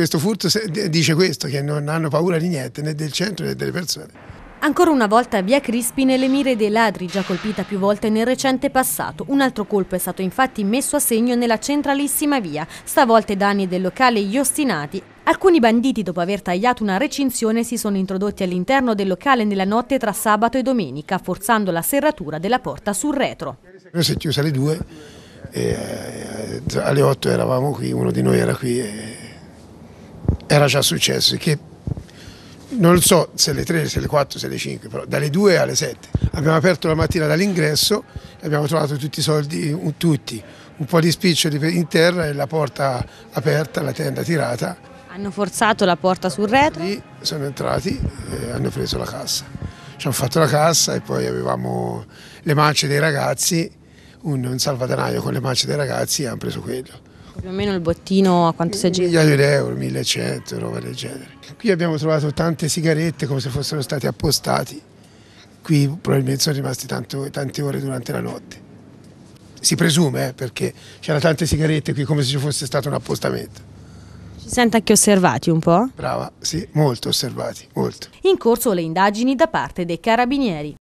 questo furto dice questo, che non hanno paura di niente, né del centro né delle persone. Ancora una volta via Crispi nelle mire dei ladri, già colpita più volte nel recente passato. Un altro colpo è stato infatti messo a segno nella centralissima via, stavolta i danni del locale Gli Ostinati. Alcuni banditi, dopo aver tagliato una recinzione, si sono introdotti all'interno del locale nella notte tra sabato e domenica, forzando la serratura della porta sul retro. Noi si è chiusa alle 2, eh, alle 8 eravamo qui, uno di noi era qui e era già successo, che non so se alle 3, se alle 4, se alle 5, però dalle 2 alle 7. Abbiamo aperto la mattina dall'ingresso e abbiamo trovato tutti i soldi, tutti, un po' di spiccio in terra e la porta aperta, la tenda tirata. Hanno forzato la porta sul retro? Sì, sono entrati e hanno preso la cassa. Ci hanno fatto la cassa e poi avevamo le mance dei ragazzi, un, un salvadanaio con le mance dei ragazzi e hanno preso quello. Più o meno il bottino a quanto si aggira? migliaio di euro, 1100, roba del genere. Qui abbiamo trovato tante sigarette come se fossero stati appostati. Qui probabilmente sono rimasti tante, tante ore durante la notte. Si presume, eh, perché c'erano tante sigarette qui come se ci fosse stato un appostamento. Ci sente anche osservati un po'? Brava, sì, molto osservati, molto. In corso le indagini da parte dei carabinieri.